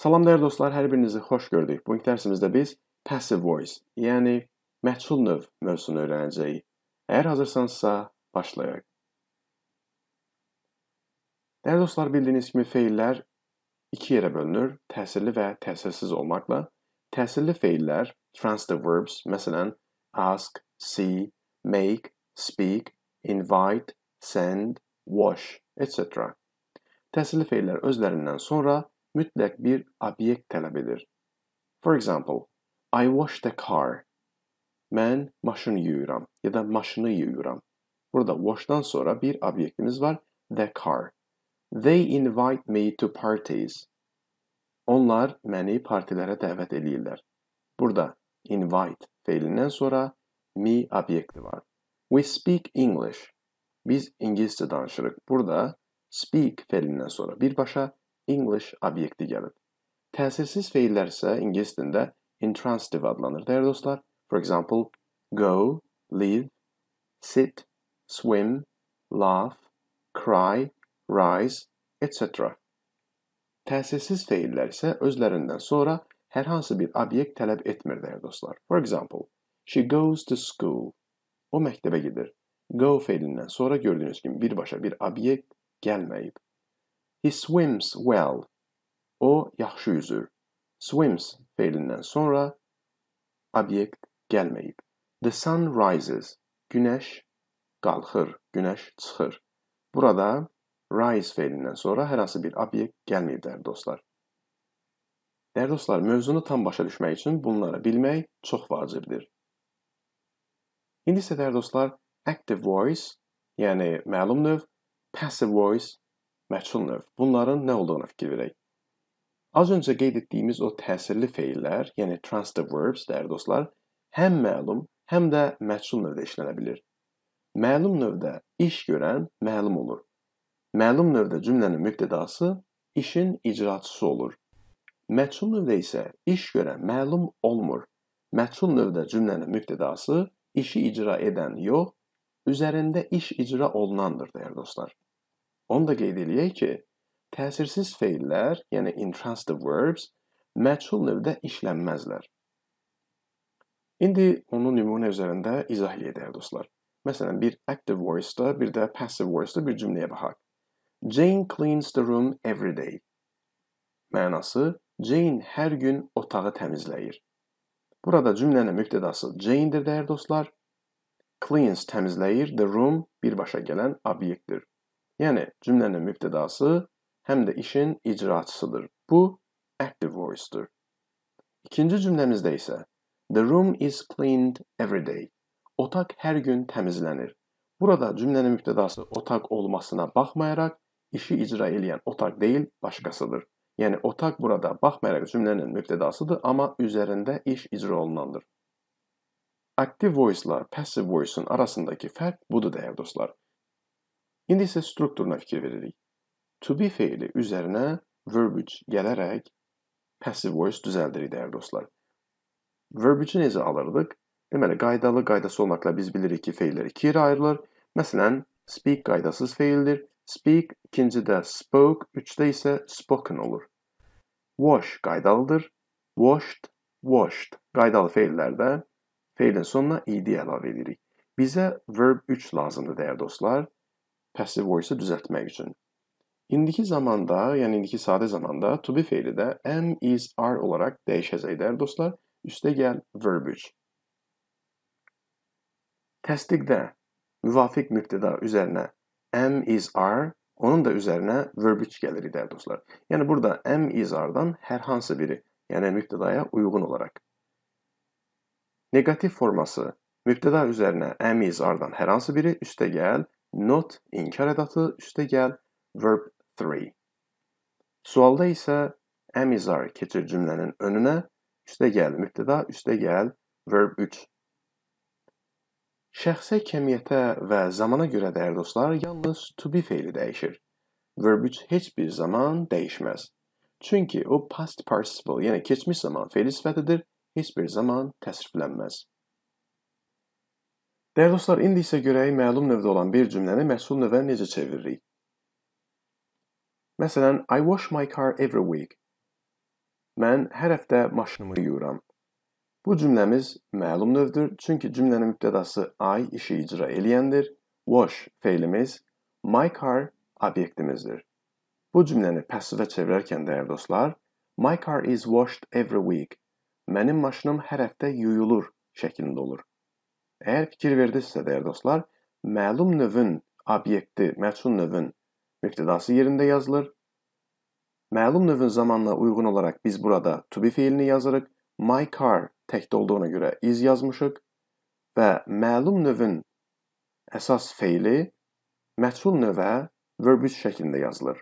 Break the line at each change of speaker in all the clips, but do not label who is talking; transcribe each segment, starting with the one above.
Salam dəyərli dostlar, hər birinizi xoş gördük. Bu dərsimizdə biz passive voice, yəni məchul növ mövzusunu öyrənəcəyik. Əgər hazırsanızsa, başlayaq. Dəyərli dostlar, bildiyiniz kimi feillər iki yerə bölünür: təsirli və təsirsiz olmaqla. Təsirli feillər transitive verbs, məsələn, ask, see, make, speak, invite, send, wash, etc. Təsirli feillər özlərindən sonra mütlak bir abiyek tələbidir. For example, I wash the car. Mən maşını yuyuram ya da maşını yuyuram. Burada wash'dan sonra bir obyektimiz var. The car. They invite me to parties. Onlar məni parti'lere davet eləyirlər. Burada invite fiilinden sonra me obyekti var. We speak English. Biz İngilizce danışırıq. Burada speak fiilinden sonra birbaşa English abiyekti gelir. Təsirsiz feillər isə ingilis dilində intransitive adlanır. Dəyərli dostlar, for example, go, live, sit, swim, laugh, cry, rise, etc. Təsirsiz feillər isə özlərindən sonra herhangi bir obyekt talep etmir dəyərli dostlar. For example, she goes to school. O mektebe gedir. Go feilindən sonra gördüyünüz kimi birbaşa bir obyekt gelmeyip. He swims well. O yaxşı üzür. Swims feilindən sonra obyekt gəlməyib. The sun rises. Günəş qalxır, günəş çıxır. Burada rise feilindən sonra hər hansı bir obyekt gəlməyib dəyərli dostlar. Dəyərli dostlar, mövzunu tam başa düşmək üçün bunları bilmək çox vacibdir. İndi isə dəyərli dostlar, active voice, yəni məlum növ, passive voice məhsul növ. Bunların nə olduğuna fikir verək. Az öncə qeyd etdiyimiz o təsirli feillər, yəni transitive verbs, dəyərli dostlar, həm məlum, həm də məhsul növdə işlənə bilir. Məlum növdə iş görən məlum olur. Məlum növdə cümlənin mübtədası işin icraçısı olur. Məhsul növdə isə iş görən məlum olmur. Məhsul növdə cümlənin mübtədası işi icra edən yox, üzərində iş icra olunandır, dəyərli dostlar. Onu da qeyd eləyək ki, təsirsiz feillər, yəni intransitive verbs, məçhul növdə işlənməzlər. İndi onu nümunə üzərində izah edək dostlar. Məsələn, bir active voice-da, bir də passive voice-da bir cümləyə baxaq. Jane cleans the room every day. Mənası, Jane hər gün otağı təmizləyir. Burada cümlənin müqtədası Jane-dir dəyər dostlar. Cleans təmizləyir, the room birbaşa gələn obyektdir. Yəni cümlənin mübtədası həm də işin icraçısıdır. Bu active voice-dur. İkinci cümləmizdə isə The room is cleaned every day. Otaq hər gün təmizlənir. Burada cümlənin mübtədası otaq olmasına baxmayaraq işi icra edən otaq deyil, başqasıdır. Yəni otaq burada baxmayaraq cümlənin mübtədasıdır, amma üzərində iş icra olunandır. Aktiv voice-la passive voice-un arasındakı fərq budur dəyərli dostlar. İndi isə strukturuna fikir veririk. To be feili üzərinə verbiage gələrək passive voice düzəldirik dəyərli dostlar. Verbiage-i necə alırdıq? Deməli, qaydalı, qaydası olmaqla biz bilirik ki, feillər ikiyə ayrılır. Məsələn, speak qaydasız feildir. Speak ikinci də spoke, üçdə isə spoken olur. Wash qaydalıdır. Washed, washed qaydalı feillərdə feilin sonuna ed əlavə edirik. Bizə verb 3 lazımdır dəyər dostlar passive voice-u düzəltmək üçün. İndiki zamanda, yəni indiki sadə zamanda to be feili də am, is, are olaraq dəyişəcək dəyər dostlar. Üstə gəl verb 3. Təsdiqdə müvafiq mübtəda üzərinə am, is, are, onun da üzərinə verb 3 gəlir dəyər dostlar. Yəni burada am, is, are-dan hər hansı biri, yəni mübtədaya uyğun olaraq. Negativ forması mübtəda üzərinə am, is, are-dan hər hansı biri üstə gəl not inkar ədatı üstə gəl verb 3. Sualda isə am is are keçir cümlənin önünə üstə gəl mübtəda üstə gəl verb 3. Şəxsə, kəmiyyətə və zamana görə dəyər dostlar, yalnız to be feili dəyişir. Verb 3 heç bir zaman dəyişməz. Çünki o past participle, yəni keçmiş zaman feili sifətidir, heç bir zaman təsriflənməz. Dəyərli dostlar, indi isə görək məlum növdə olan bir cümləni məhsul növə necə çeviririk. Məsələn, I wash my car every week. Mən hər həftə maşınımı yuyuram. Bu cümləmiz məlum növdür, çünki cümlənin mübtədası I işi icra eləyəndir, wash feilimiz, my car obyektimizdir. Bu cümləni passivə çevirərkən dəyərli dostlar, my car is washed every week. Mənim maşınım hər həftə yuyulur şəklində olur. Əgər fikir verdinizsə, dəyərli dostlar, məlum növün obyekti, məhsul növün mübtədası yerində yazılır. Məlum növün zamanına uyğun olaraq biz burada to be fiilini yazırıq. My car təkdə olduğuna görə is yazmışıq və məlum növün əsas feili məhsul növə verb 3 şəklində yazılır.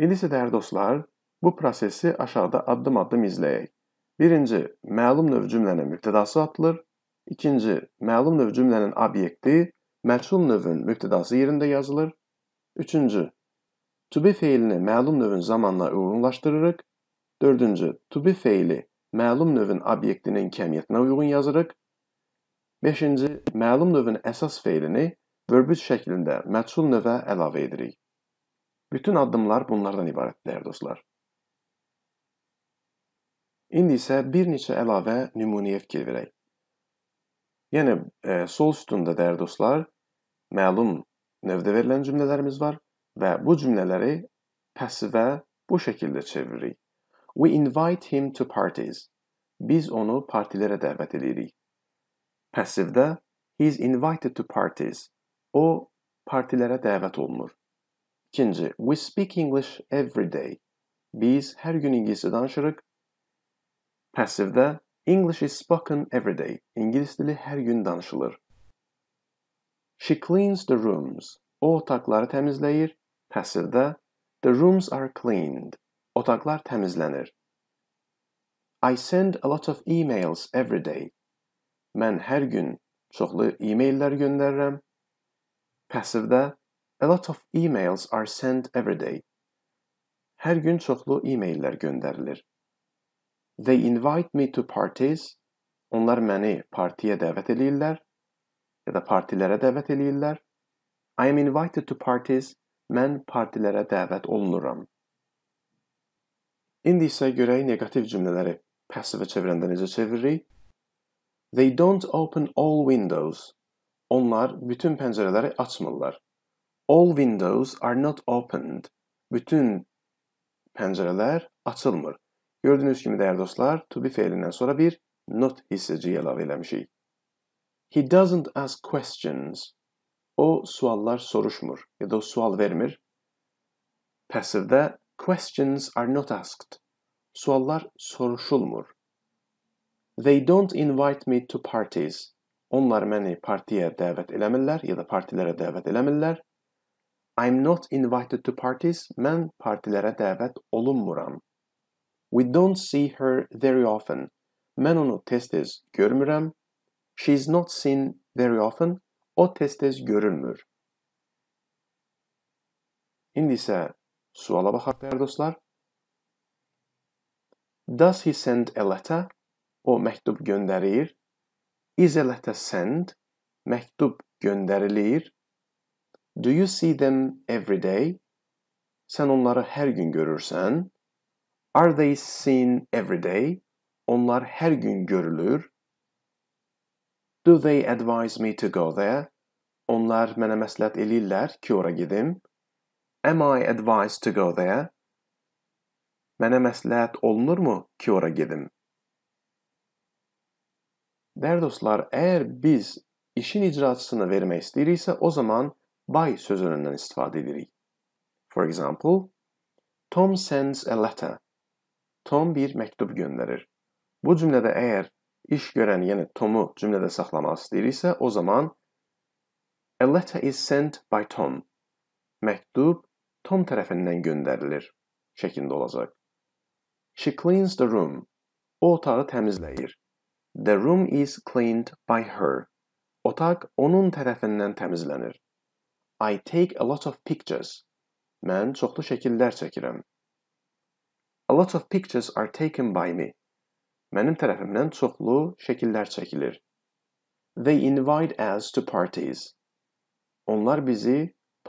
İndi isə dəyərli dostlar, bu prosesi aşağıda addım-addım izləyək. Birinci, məlum növ cümlənin mübtədası atılır. İkinci, məlum növ cümlənin obyekti məhsul növün mübtədası yerində yazılır. Üçüncü, to be feilini məlum növün zamanla uyğunlaşdırırıq. Dördüncü, to be feili məlum növün obyektinin kəmiyyətinə uyğun yazırıq. Beşinci, məlum növün əsas feilini verbüt şəklində məhsul növə əlavə edirik. Bütün addımlar bunlardan ibarətdir, dostlar. İndi isə bir neçə əlavə nümunəyə fikir verək. Yenə e, sol sütunda dəyərli dostlar, məlum növdə verilən cümlələrimiz var və bu cümlələri passivə bu şəkildə çeviririk. We invite him to parties. Biz onu partilərə dəvət edirik. Passivdə he is invited to parties. O partilərə dəvət olunur. İkinci, we speak English every day. Biz hər gün ingiliscə danışırıq. Passivdə English is spoken every day. İngilis dili hər gün danışılır. She cleans the rooms. O otaqları təmizləyir. Passivdə the rooms are cleaned. Otaqlar təmizlənir. I send a lot of emails every day. Mən hər gün çoxlu e-maillər göndərirəm. Passivdə a lot of emails are sent every day. Hər gün çoxlu e-maillər göndərilir. They invite me to parties. Onlar məni partiyə dəvət eləyirlər ya da partilərə dəvət eləyirlər. I am invited to parties. Mən partilərə dəvət olunuram. İndi isə görək neqativ cümlələri passivə çevirəndə necə çeviririk? They don't open all windows. Onlar bütün pəncərələri açmırlar. All windows are not opened. Bütün pəncərələr açılmır. Gördüyünüz kimi dəyərli dostlar, to be feilindən sonra bir not hissəciyi əlavə eləmişik. He doesn't ask questions. O suallar soruşmur ya da o sual vermir. Passivdə questions are not asked. Suallar soruşulmur. They don't invite me to parties. Onlar məni partiyə dəvət eləmirlər ya da partilərə dəvət eləmirlər. I'm not invited to parties. Mən partilərə dəvət olunmuram. We don't see her very often. Mən onu tez-tez görmürəm. She is not seen very often. O tez-tez görünmür. İndi isə suala baxaq dəyərli dostlar. Does he send a letter? O məktub göndərir. Is a letter sent? Məktub göndərilir. Do you see them every day? Sən onları hər gün görürsən? Are they seen every day? Onlar hər gün görülür. Do they advise me to go there? Onlar mənə məsləhət eləyirlər ki, ora gedim. Am I advised to go there? Mənə məsləhət olunurmu ki, ora gedim? Dəyərli dostlar, əgər biz işin icraçısını vermək istəyiriksə, o zaman by sözünündən istifadə edirik. For example, Tom sends a letter. Tom bir məktub göndərir. Bu cümlədə əgər iş görən, yəni Tomu cümlədə saxlamaq istəyirsə, o zaman A letter is sent by Tom. Məktub Tom tərəfindən göndərilir şəklində olacaq. She cleans the room. O otağı təmizləyir. The room is cleaned by her. Otaq onun tərəfindən təmizlənir. I take a lot of pictures. Mən çoxlu şəkillər çəkirəm lot of pictures are taken by me. Mənim tərəfimdən çoxlu şəkillər çəkilir. They invite us to parties. Onlar bizi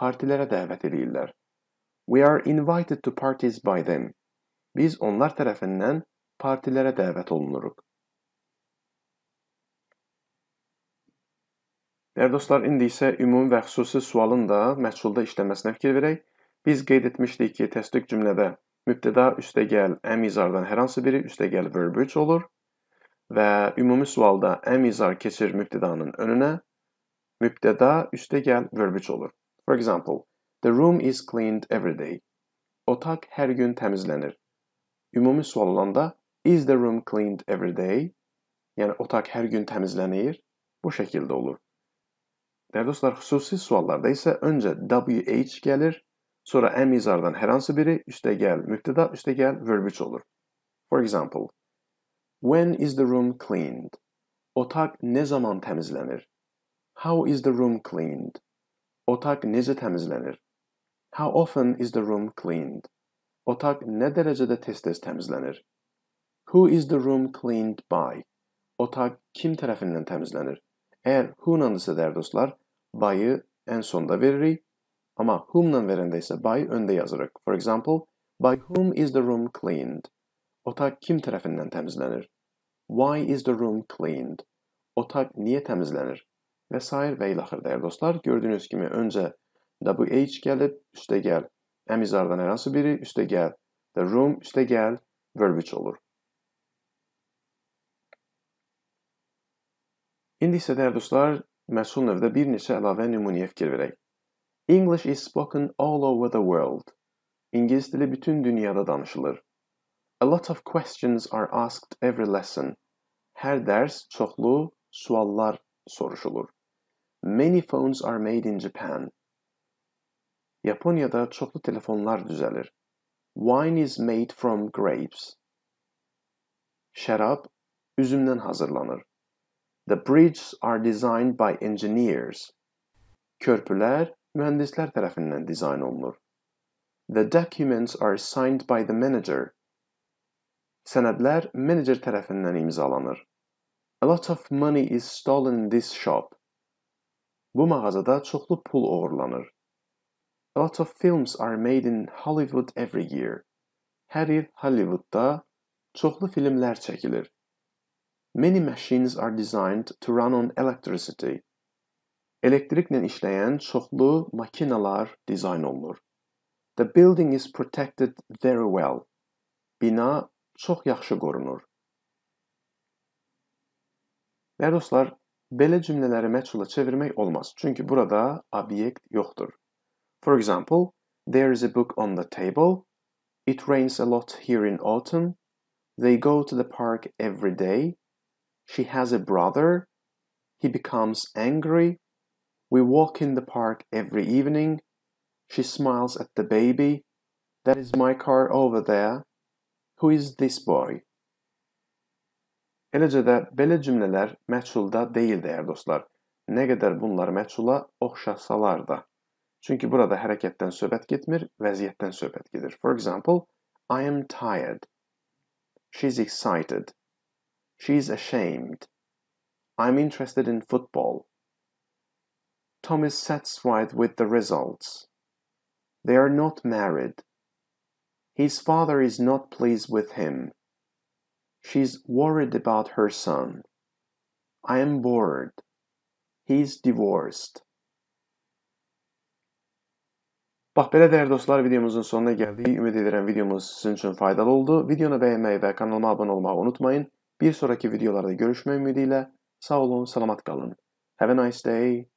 partilərə dəvət edirlər. We are invited to parties by them. Biz onlar tərəfindən partilərə dəvət olunuruq. Dəyərli dostlar, indi isə ümumi və xüsusi sualın da məşğulda işləməsinə fikir verək. Biz qeyd etmişdik ki, təsdiq cümlədə mübtəda üstəgəl əm izardan hər hansı biri üstəgəl verb 3 olur və ümumi sualda əm izar keçir mübtədanın önünə, mübtəda üstəgəl verb 3 olur. For example, the room is cleaned every day. Otaq hər gün təmizlənir. Ümumi sual olanda is the room cleaned every day? Yəni otaq hər gün təmizlənir. Bu şəkildə olur. Dəyərli dostlar, xüsusi suallarda isə öncə WH gəlir, Sonra am izardan herhangi biri üste gel müpteda üste gel verbiç olur. For example, when is the room cleaned? Otak ne zaman temizlenir? How is the room cleaned? Otak nece temizlenir? How often is the room cleaned? Otak ne derecede tez tez temizlenir? Who is the room cleaned by? Otak kim tarafından temizlenir? Eğer who'nın ise der dostlar, by'ı en sonda veririk Ama whom'dan verəndə by önde yazırıq. For example, by whom is the room cleaned? Otak kim tarafından temizlenir? Why is the room cleaned? Otak niye temizlenir? Vesair ve ilahır değerli dostlar. Gördüğünüz gibi önce WH gelip üste gel. Emizardan herhangi biri üste gel. The room üste gel. Verb 3 olur. İndi isə dəyərli dostlar, məsəl növdə bir neçə əlavə nümunəyə fikir verək. English is spoken all over the world. İngilis dili bütün dünyada danışılır. A lot of questions are asked every lesson. Hər dərs çoxlu suallar soruşulur. Many phones are made in Japan. Yaponiyada çoxlu telefonlar düzəlir. Wine is made from grapes. Şərab üzümdən hazırlanır. The bridges are designed by engineers. Körpülər mühəndislər tərəfindən dizayn olunur. The documents are signed by the manager. Sənədlər menecer tərəfindən imzalanır. A lot of money is stolen in this shop. Bu mağazada çoxlu pul oğurlanır. A lot of films are made in Hollywood every year. Hər il Hollywoodda çoxlu filmlər çəkilir. Many machines are designed to run on electricity. Elektriklə işləyən çoxlu maşınlar dizayn olunur. The building is protected very well. Bina çox yaxşı qorunur. Dəyərli dostlar, belə cümlələri məchula çevirmək olmaz. Çünki burada obyekt yoxdur. For example, there is a book on the table. It rains a lot here in autumn. They go to the park every day. She has a brother. He becomes angry. We walk in the park every evening. She smiles at the baby. That is my car over there. Who is this boy? Eləcə də belə cümlələr məçhulda deyil dəyər dostlar. Nə qədər bunlar məçhula oxşasalar da. Çünki burada hərəkətdən söhbət getmir, vəziyyətdən söhbət gedir. For example, I am tired. She's excited. She's ashamed. I'm interested in football. Tom is satisfied with the results. They are not married. His father is not pleased with him. She is worried about her son. I am bored. He is divorced. Bax, belə dəyərli dostlar, videomuzun sonuna gəldik. Ümid edirəm videomuz sizin üçün faydalı oldu. Videonu bəyənməyi və kanalıma abunə olmağı unutmayın. Bir sonraki videolarda görüşmək ümidi ilə sağ olun, salamat qalın. Have a nice day.